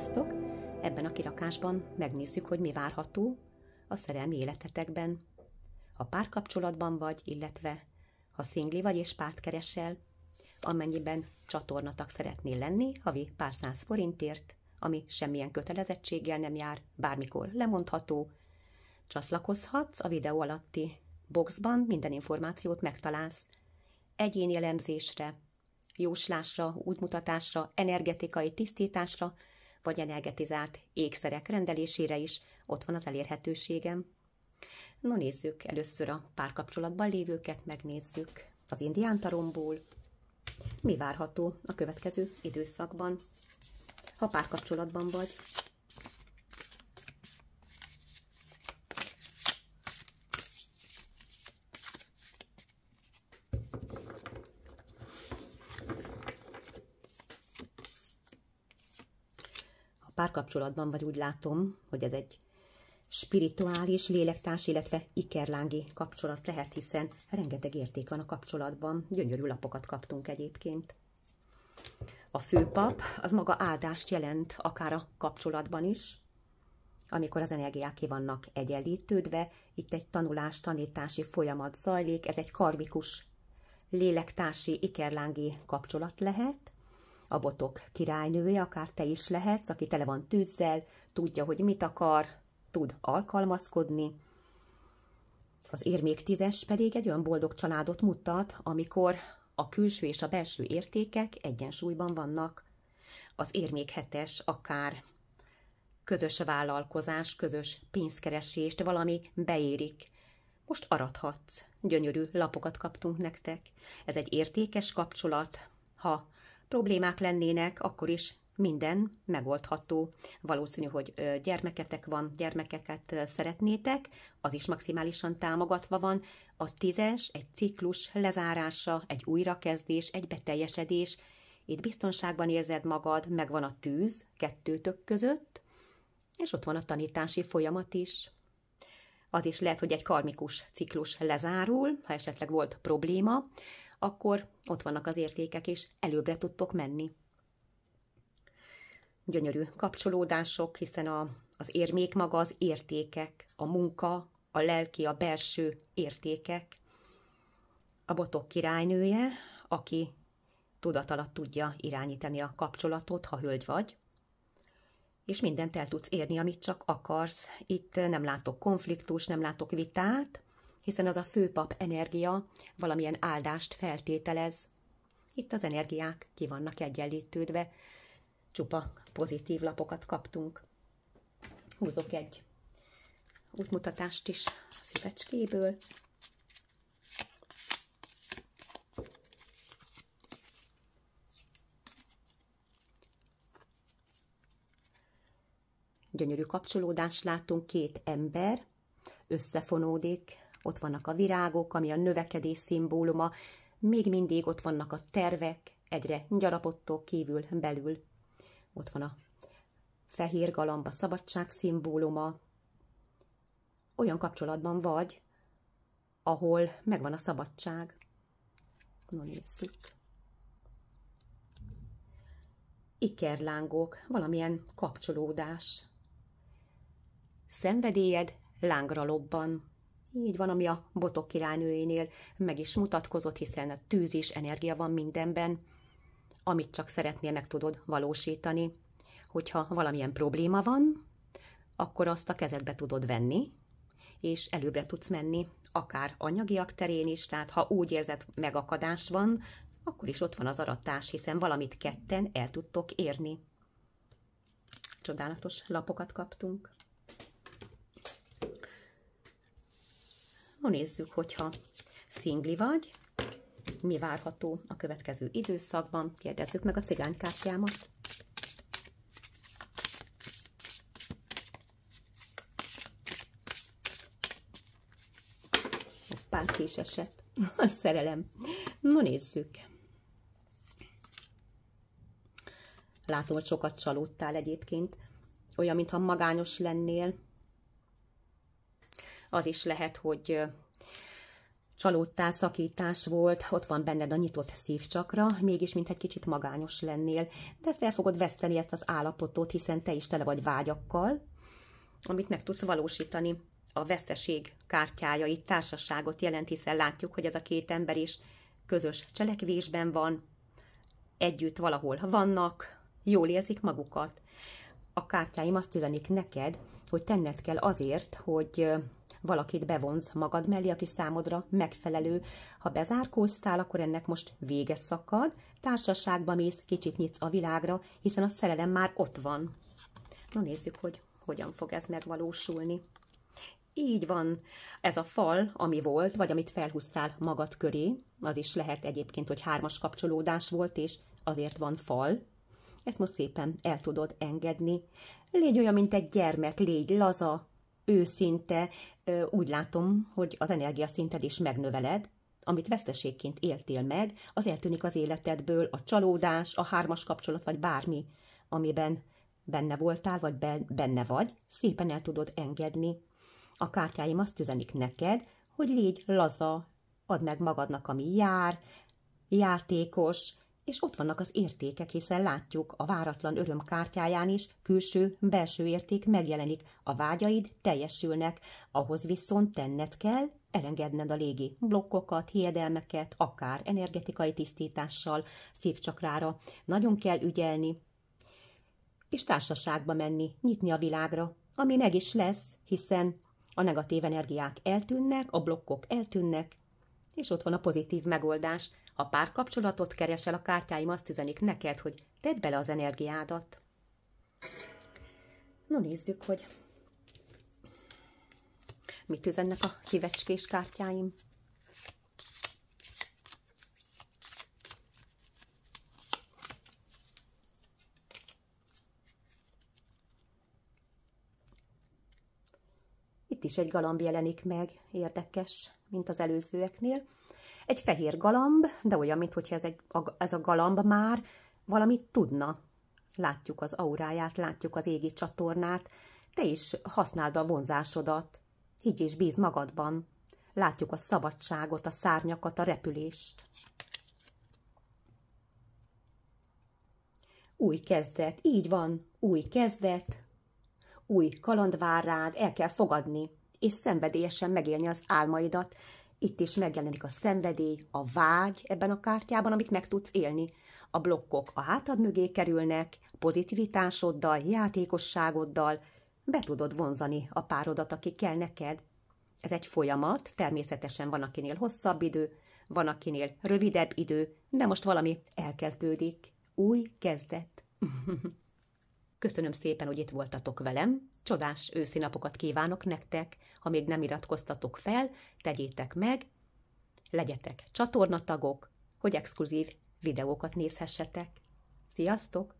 Sziasztok! Ebben a kirakásban megnézzük, hogy mi várható a szerelmi életetekben. Ha párkapcsolatban vagy, illetve ha szingli vagy és párt keresel, amennyiben csatornatak szeretnél lenni havi pár száz forintért, ami semmilyen kötelezettséggel nem jár, bármikor lemondható, csatlakozhatsz a videó alatti boxban, minden információt megtalálsz. Egyéni elemzésre, jóslásra, útmutatásra, energetikai tisztításra, vagy energetizált ékszerek rendelésére is ott van az elérhetőségem. No nézzük, először a párkapcsolatban lévőket megnézzük az indián taromból. Mi várható a következő időszakban? Ha párkapcsolatban vagy, párkapcsolatban vagy úgy látom, hogy ez egy spirituális, lélektárs, illetve ikerlángi kapcsolat lehet, hiszen rengeteg érték van a kapcsolatban. Gyönyörű lapokat kaptunk egyébként. A főpap az maga áldást jelent, akár a kapcsolatban is, amikor az energiák ki vannak egyenlítődve, itt egy tanulás, tanítási folyamat zajlik, ez egy karmikus lélektársi, ikerlángi kapcsolat lehet, a botok királynője, akár te is lehetsz, aki tele van tűzzel, tudja, hogy mit akar, tud alkalmazkodni. Az érmék tízes pedig egy olyan boldog családot mutat, amikor a külső és a belső értékek egyensúlyban vannak. Az érmék hetes akár közös vállalkozás, közös pénzkeresést, valami beérik. Most arathatsz. Gyönyörű lapokat kaptunk nektek. Ez egy értékes kapcsolat. Ha problémák lennének, akkor is minden megoldható. Valószínű, hogy gyermeketek van, gyermekeket szeretnétek, az is maximálisan támogatva van. A tízes egy ciklus lezárása, egy újrakezdés, egy beteljesedés. Itt biztonságban érzed magad, megvan a tűz kettőtök között, és ott van a tanítási folyamat is. Az is lehet, hogy egy karmikus ciklus lezárul, ha esetleg volt probléma, akkor ott vannak az értékek, és előbbre tudtok menni. Gyönyörű kapcsolódások, hiszen a, az érmék maga az értékek, a munka, a lelki, a belső értékek. A botok királynője, aki tudat alatt tudja irányítani a kapcsolatot, ha hölgy vagy, és mindent el tudsz érni, amit csak akarsz. Itt nem látok konfliktus, nem látok vitát, hiszen az a főpap energia valamilyen áldást feltételez. Itt az energiák ki vannak egyenlítődve, csupa pozitív lapokat kaptunk. Húzok egy útmutatást is a szívecskéből. Gyönyörű kapcsolódást látunk, két ember összefonódik, ott vannak a virágok, ami a növekedés szimbóluma, még mindig ott vannak a tervek, egyre gyarapottok kívül, belül. Ott van a fehér galamb, a szabadság szimbóluma. Olyan kapcsolatban vagy, ahol megvan a szabadság. No, nézzük. Ikerlángok, valamilyen kapcsolódás. Szenvedélyed lángra lobban. Így van, ami a botok királynőjénél meg is mutatkozott, hiszen a tűz és energia van mindenben, amit csak szeretnél meg tudod valósítani. Hogyha valamilyen probléma van, akkor azt a kezedbe tudod venni, és előbbre tudsz menni, akár anyagiak terén is, tehát ha úgy érzed, megakadás van, akkor is ott van az aratás, hiszen valamit ketten el tudtok érni. Csodálatos lapokat kaptunk. Na nézzük, hogyha szingli vagy, mi várható a következő időszakban. Kérdezzük meg a cigánykártyámat. Hoppá, kés esett. A szerelem. No nézzük. Látom, hogy sokat csalódtál egyébként. Olyan, mintha magányos lennél, az is lehet, hogy csalódtál, szakítás volt, ott van benned a nyitott szívcsakra, mégis mint egy kicsit magányos lennél, de ezt el fogod veszteni, ezt az állapotot, hiszen te is tele vagy vágyakkal, amit meg tudsz valósítani. A veszteség kártyája itt társaságot jelent, hiszen látjuk, hogy ez a két ember is közös cselekvésben van, együtt valahol vannak, jól érzik magukat. A kártyáim azt üzenik neked, hogy tenned kell azért, hogy valakit bevonz magad mellé, aki számodra megfelelő. Ha bezárkóztál, akkor ennek most vége szakad, társaságba mész, kicsit nyitsz a világra, hiszen a szerelem már ott van. Na nézzük, hogy hogyan fog ez megvalósulni. Így van, ez a fal, ami volt, vagy amit felhúztál magad köré, az is lehet egyébként, hogy hármas kapcsolódás volt, és azért van fal, ezt most szépen el tudod engedni. Légy olyan, mint egy gyermek, légy laza, őszinte. Úgy látom, hogy az energiaszinted is megnöveled, amit veszteségként éltél meg, az eltűnik az életedből, a csalódás, a hármas kapcsolat, vagy bármi, amiben benne voltál, vagy benne vagy, szépen el tudod engedni. A kártyáim azt üzenik neked, hogy légy laza, add meg magadnak, ami jár, játékos, és ott vannak az értékek, hiszen látjuk a váratlan öröm kártyáján is külső, belső érték megjelenik, a vágyaid teljesülnek, ahhoz viszont tenned kell, elengedned a légi blokkokat, hiedelmeket, akár energetikai tisztítással, szívcsakrára, nagyon kell ügyelni, és társaságba menni, nyitni a világra, ami meg is lesz, hiszen a negatív energiák eltűnnek, a blokkok eltűnnek, és ott van a pozitív megoldás, ha párkapcsolatot keresel, a kártyáim azt üzenik neked, hogy tedd bele az energiádat. No nézzük, hogy mit üzennek a szívecskés kártyáim. Itt is egy galamb jelenik meg, érdekes, mint az előzőeknél. Egy fehér galamb, de olyan, mintha ez, egy, ez a galamb már valamit tudna. Látjuk az auráját, látjuk az égi csatornát, te is használd a vonzásodat. Higgy és bíz magadban. Látjuk a szabadságot, a szárnyakat, a repülést. Új kezdet, így van, új kezdet, új kaland vár rád, el kell fogadni, és szenvedélyesen megélni az álmaidat, itt is megjelenik a szenvedély, a vágy ebben a kártyában, amit meg tudsz élni. A blokkok a hátad mögé kerülnek, pozitivitásoddal, játékosságoddal, be tudod vonzani a párodat, aki kell neked. Ez egy folyamat, természetesen van akinél hosszabb idő, van akinél rövidebb idő, de most valami elkezdődik. Új kezdet. Köszönöm szépen, hogy itt voltatok velem, csodás őszi napokat kívánok nektek, ha még nem iratkoztatok fel, tegyétek meg, legyetek csatornatagok, hogy exkluzív videókat nézhessetek. Sziasztok!